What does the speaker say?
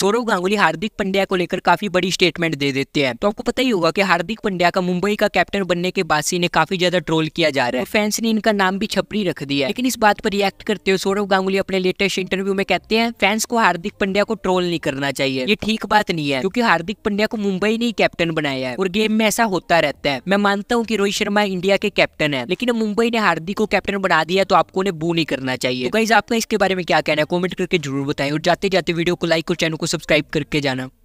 सौरव गांगुली हार्दिक पंड्या को लेकर काफी बड़ी स्टेटमेंट दे देते हैं तो आपको पता ही होगा कि हार्दिक पंड्या का मुंबई का कैप्टन बनने के बाद से इन्हें काफी ज्यादा ट्रोल किया जा रहा है फैंस ने इनका नाम भी छपरी रख दिया लेकिन इस बात पर रिएक्ट करते हुए सौरव गांगुली अपने लेटेस्ट इंटरव्यू में कहते हैं फैंस को हार्दिक पंड्या को ट्रोल नहीं करना चाहिए ये ठीक बात नहीं है क्योंकि हार्दिक पंड्या को मुंबई ने ही कैप्टन बनाया है और गेम में ऐसा होता रहता है मैं मानता हूँ की रोहित शर्मा इंडिया के कैप्टन है लेकिन मुंबई ने हार्दिक को कैप्टन बना दिया तो आपको उन्हें बू नहीं करना चाहिए तो आपका इसके बारे में क्या कहना है कॉमेंट करके जरूर बताए और जाते जाते वीडियो को लाइक और चैनल को सब्सक्राइब करके जाना